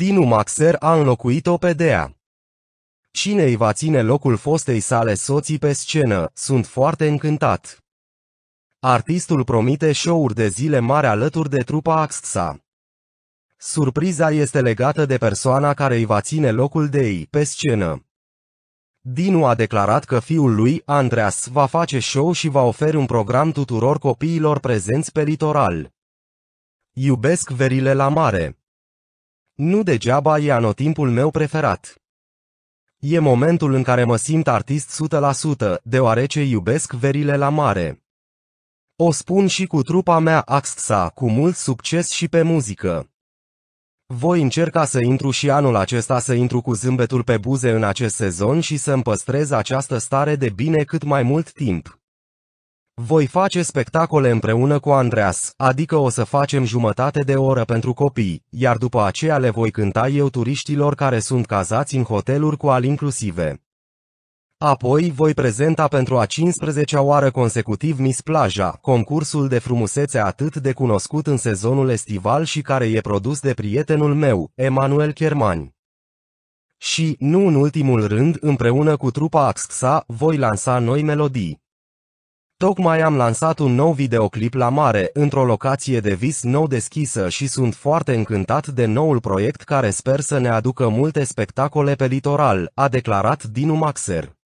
Dinu Maxer a înlocuit-o pe Dea. Cine îi va ține locul fostei sale soții pe scenă, sunt foarte încântat. Artistul promite show-uri de zile mari alături de trupa AXSA. Surpriza este legată de persoana care îi va ține locul de ei pe scenă. Dinu a declarat că fiul lui, Andreas, va face show și va oferi un program tuturor copiilor prezenți pe litoral. Iubesc verile la mare. Nu degeaba e anotimpul meu preferat. E momentul în care mă simt artist 100%, deoarece iubesc verile la mare. O spun și cu trupa mea AXSA, cu mult succes și pe muzică. Voi încerca să intru și anul acesta să intru cu zâmbetul pe buze în acest sezon și să-mi păstrez această stare de bine cât mai mult timp. Voi face spectacole împreună cu Andreas, adică o să facem jumătate de oră pentru copii, iar după aceea le voi cânta eu turiștilor care sunt cazați în hoteluri cu al inclusive. Apoi voi prezenta pentru a 15-a oară consecutiv Miss Plaja, concursul de frumusețe atât de cunoscut în sezonul estival și care e produs de prietenul meu, Emanuel Chermani. Și, nu în ultimul rând, împreună cu trupa AXXA, voi lansa noi melodii. Tocmai am lansat un nou videoclip la mare, într-o locație de vis nou deschisă și sunt foarte încântat de noul proiect care sper să ne aducă multe spectacole pe litoral, a declarat Dinu Maxer.